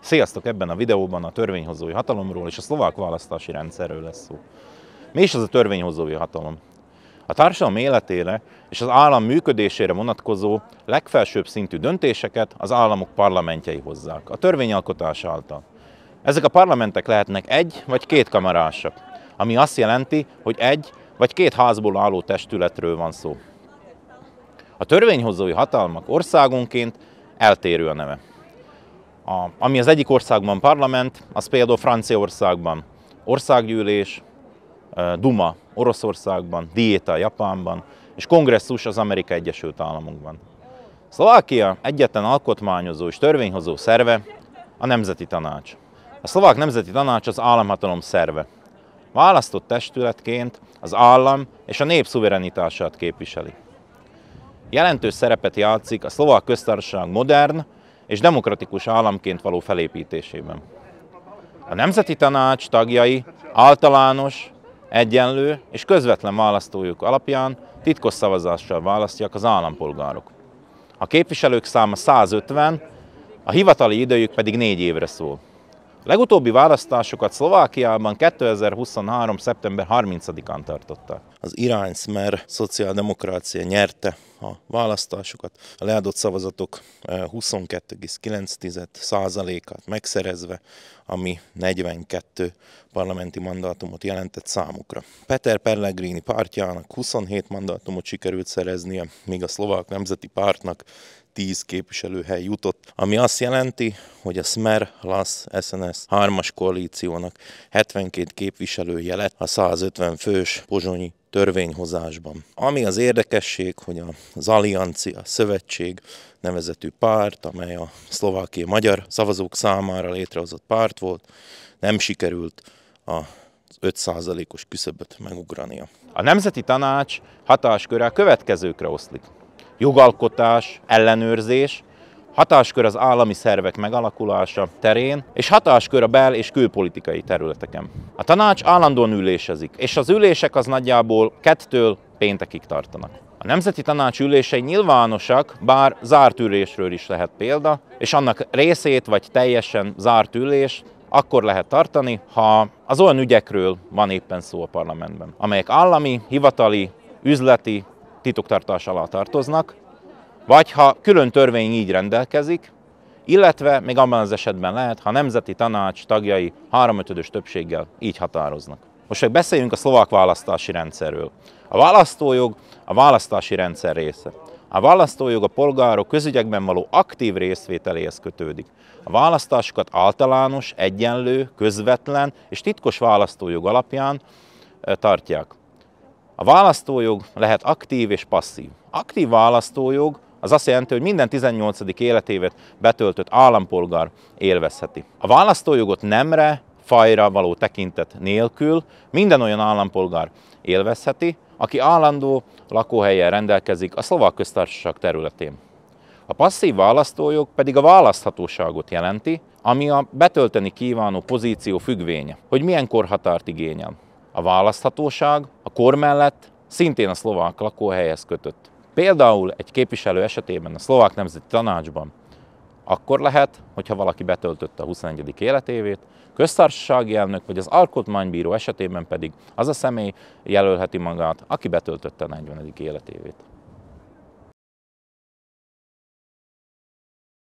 Sziasztok! Ebben a videóban a törvényhozói hatalomról és a szlovák választási rendszerről lesz szó. Mi is az a törvényhozói hatalom? A társadalom életére és az állam működésére vonatkozó legfelsőbb szintű döntéseket az államok parlamentjei hozzák, a törvényalkotás által. Ezek a parlamentek lehetnek egy vagy két kamerásak, ami azt jelenti, hogy egy vagy két házból álló testületről van szó. A törvényhozói hatalmak országonként eltérő a neve. A, ami az egyik országban parlament, az például Franciaországban országgyűlés, Duma Oroszországban, Diéta Japánban, és kongresszus az Amerika Egyesült Államokban. Szlovákia egyetlen alkotmányozó és törvényhozó szerve a Nemzeti Tanács. A szlovák Nemzeti Tanács az államhatalom szerve. Választott testületként az állam és a nép szuverenitását képviseli. Jelentős szerepet játszik a szlovák köztársaság modern és demokratikus államként való felépítésében. A Nemzeti Tanács tagjai általános, egyenlő és közvetlen választójuk alapján titkos szavazással választják az állampolgárok. A képviselők száma 150, a hivatali időjük pedig négy évre szól. Legutóbbi választásokat Szlovákiában 2023. szeptember 30-án tartották. Az Irányszmer szociáldemokrácia nyerte a választásokat, a leadott szavazatok 22,9%-át eh, megszerezve, ami 42 parlamenti mandátumot jelentett számukra. Peter Pellegrini pártjának 27 mandátumot sikerült szereznie, míg a szlovák nemzeti pártnak 10 képviselőhely jutott, ami azt jelenti, hogy a Smer, LASZ, SNS 3-as koalíciónak 72 képviselője lett a 150 fős pozsonyi törvényhozásban. Ami az érdekesség, hogy az Alliancia Szövetség nevezetű párt, amely a szlovákiai magyar szavazók számára létrehozott párt volt, nem sikerült a 5%-os küszöböt megugrania. A Nemzeti Tanács hatáskörre a következőkre oszlik jogalkotás, ellenőrzés, hatáskör az állami szervek megalakulása terén, és hatáskör a bel- és külpolitikai területeken. A tanács állandóan ülésezik, és az ülések az nagyjából kettől péntekig tartanak. A Nemzeti Tanács ülései nyilvánosak, bár zárt ülésről is lehet példa, és annak részét vagy teljesen zárt ülés akkor lehet tartani, ha az olyan ügyekről van éppen szó a parlamentben, amelyek állami, hivatali, üzleti titoktartás alá tartoznak, vagy ha külön törvény így rendelkezik, illetve még abban az esetben lehet, ha nemzeti tanács tagjai háromötödös többséggel így határoznak. Most csak beszéljünk a szlovák választási rendszerről. A választójog a választási rendszer része. A választójog a polgárok közügyekben való aktív részvételéhez kötődik. A választásokat általános, egyenlő, közvetlen és titkos választójog alapján eh, tartják. A választójog lehet aktív és passzív. Aktív választójog az azt jelenti, hogy minden 18. életévet betöltött állampolgár élvezheti. A választójogot nemre, fajra való tekintet nélkül minden olyan állampolgár élvezheti, aki állandó lakóhelyen rendelkezik a szlovák köztársaság területén. A passzív választójog pedig a választhatóságot jelenti, ami a betölteni kívánó pozíció függvénye, hogy milyen korhatárt igényel. A választhatóság kor mellett szintén a szlovák lakóhelyhez kötött. Például egy képviselő esetében a szlovák nemzeti tanácsban akkor lehet, hogyha valaki betöltötte a 21. életévét, köztársasági elnök vagy az alkotmánybíró esetében pedig az a személy jelölheti magát, aki betöltötte a 40. életévét.